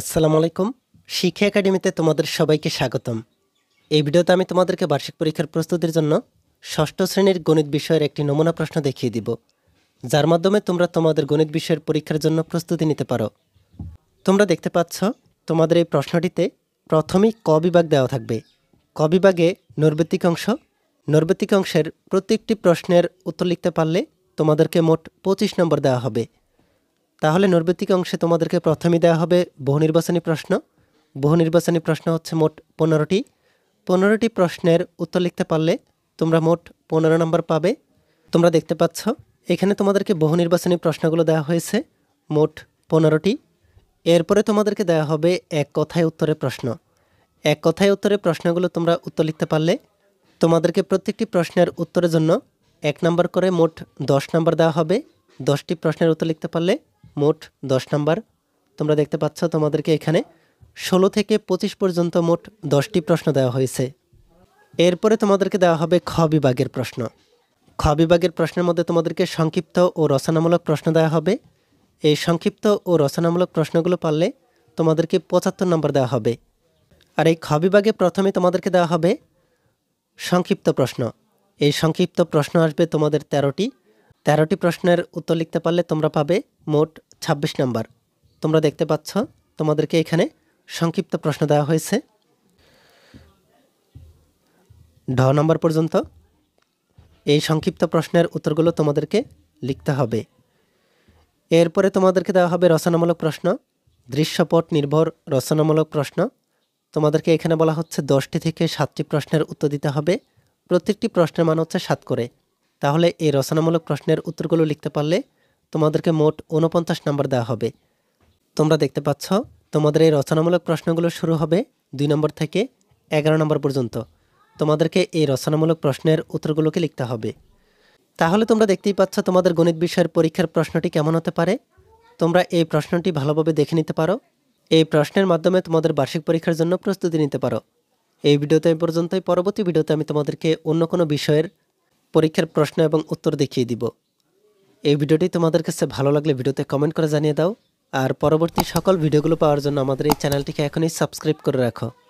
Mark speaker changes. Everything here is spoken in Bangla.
Speaker 1: আসসালামু আলাইকুম শিক্ষা একাডেমিতে তোমাদের সবাইকে স্বাগতম এই ভিডিওতে আমি তোমাদেরকে বার্ষিক পরীক্ষার প্রস্তুতির জন্য ষষ্ঠ শ্রেণীর গণিত বিষয়ের একটি নমুনা প্রশ্ন দেখিয়ে দিব যার মাধ্যমে তোমরা তোমাদের গণিত বিষয়ের পরীক্ষার জন্য প্রস্তুতি নিতে পারো তোমরা দেখতে পাচ্ছ তোমাদের এই প্রশ্নটিতে প্রথমেই ক বিভাগ দেওয়া থাকবে ক বিভাগে নৈর্বৃত্তিক অংশ নৈর্বৃত্তিক অংশের প্রত্যেকটি প্রশ্নের উত্তর লিখতে পারলে তোমাদেরকে মোট পঁচিশ নম্বর দেওয়া হবে তাহলে নৈর্বৃত্তিক অংশে তোমাদেরকে প্রথমেই দেওয়া হবে বহু নির্বাচনী প্রশ্ন বহু নির্বাচনী প্রশ্ন হচ্ছে মোট পনেরোটি পনেরোটি প্রশ্নের উত্তর লিখতে পারলে তোমরা মোট পনেরো নম্বর পাবে তোমরা দেখতে পাচ্ছ এখানে তোমাদেরকে বহু নির্বাচনী প্রশ্নগুলো দেওয়া হয়েছে মোট পনেরোটি এরপরে তোমাদেরকে দেওয়া হবে এক কথায় উত্তরে প্রশ্ন এক কথায় উত্তরে প্রশ্নগুলো তোমরা উত্তর লিখতে পারলে তোমাদেরকে প্রত্যেকটি প্রশ্নের উত্তরের জন্য এক নম্বর করে মোট দশ নম্বর দেওয়া হবে দশটি প্রশ্নের উত্তর লিখতে পারলে মোট দশ নাম্বার তোমরা দেখতে পাচ্ছ তোমাদেরকে এখানে ষোলো থেকে পঁচিশ পর্যন্ত মোট দশটি প্রশ্ন দেওয়া হয়েছে এরপরে তোমাদেরকে দেওয়া হবে খ বিভাগের প্রশ্ন খ বিভাগের প্রশ্নের মধ্যে তোমাদেরকে সংক্ষিপ্ত ও রচনামূলক প্রশ্ন দেওয়া হবে এই সংক্ষিপ্ত ও রচনামূলক প্রশ্নগুলো পারলে তোমাদেরকে পঁচাত্তর নম্বর দেওয়া হবে আর এই খ বিভাগে প্রথমে তোমাদেরকে দেওয়া হবে সংক্ষিপ্ত প্রশ্ন এই সংক্ষিপ্ত প্রশ্ন আসবে তোমাদের তেরোটি তেরোটি প্রশ্নের উত্তর লিখতে পারলে তোমরা পাবে মোট ২৬ নাম্বার তোমরা দেখতে পাচ্ছ তোমাদেরকে এখানে সংক্ষিপ্ত প্রশ্ন দেওয়া হয়েছে ঢ নম্বর পর্যন্ত এই সংক্ষিপ্ত প্রশ্নের উত্তরগুলো তোমাদেরকে লিখতে হবে এরপরে তোমাদেরকে দেওয়া হবে রচনামূলক প্রশ্ন দৃশ্যপট নির্ভর রচনামূলক প্রশ্ন তোমাদেরকে এখানে বলা হচ্ছে দশটি থেকে সাতটি প্রশ্নের উত্তর দিতে হবে প্রত্যেকটি প্রশ্নের মান হচ্ছে সাত করে তাহলে এই রচনামূলক প্রশ্নের উত্তরগুলো লিখতে পারলে তোমাদেরকে মোট উনপঞ্চাশ নম্বর দেওয়া হবে তোমরা দেখতে পাচ্ছ তোমাদের এই রচনামূলক প্রশ্নগুলো শুরু হবে দুই নম্বর থেকে এগারো নম্বর পর্যন্ত তোমাদেরকে এই রচনামূলক প্রশ্নের উত্তরগুলোকে লিখতে হবে তাহলে তোমরা দেখতেই পাচ্ছ তোমাদের গণিত বিষয়ের পরীক্ষার প্রশ্নটি কেমন হতে পারে তোমরা এই প্রশ্নটি ভালোভাবে দেখে নিতে পারো এই প্রশ্নের মাধ্যমে তোমাদের বার্ষিক পরীক্ষার জন্য প্রস্তুতি নিতে পারো এই ভিডিওতে পর্যন্তই পরবর্তী ভিডিওতে আমি তোমাদেরকে অন্য কোনো বিষয়ের পরীক্ষার প্রশ্ন এবং উত্তর দেখিয়ে দিব এই ভিডিওটি তোমাদের কাছে ভালো লাগলে ভিডিওতে কমেন্ট করে জানিয়ে দাও আর পরবর্তী সকল ভিডিওগুলো পাওয়ার জন্য আমাদের এই চ্যানেলটিকে এখনই সাবস্ক্রাইব করে রাখো